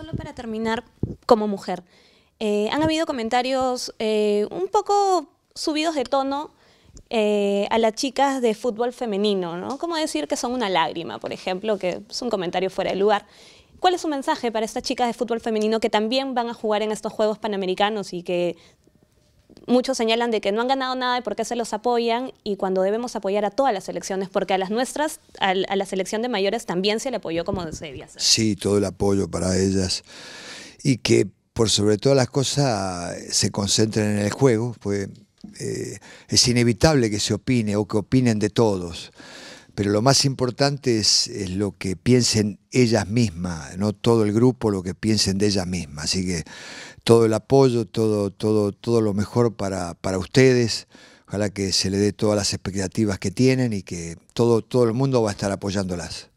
solo para terminar como mujer. Eh, han habido comentarios eh, un poco subidos de tono eh, a las chicas de fútbol femenino, ¿no? Como decir que son una lágrima, por ejemplo, que es un comentario fuera de lugar. ¿Cuál es su mensaje para estas chicas de fútbol femenino que también van a jugar en estos Juegos Panamericanos y que muchos señalan de que no han ganado nada y por qué se los apoyan y cuando debemos apoyar a todas las elecciones, porque a las nuestras, a, la selección de mayores también se le apoyó como se debía Sí, todo el apoyo para ellas y que por sobre todas las cosas se concentren en el juego, pues es inevitable que se opine o que opinen de todos pero lo más importante es, es, lo que piensen ellas mismas, no todo el grupo, lo que piensen de ellas mismas. Así que todo el apoyo, todo, todo, todo lo mejor para, para ustedes. Ojalá que se le dé todas las expectativas que tienen y que todo, todo el mundo va a estar apoyándolas.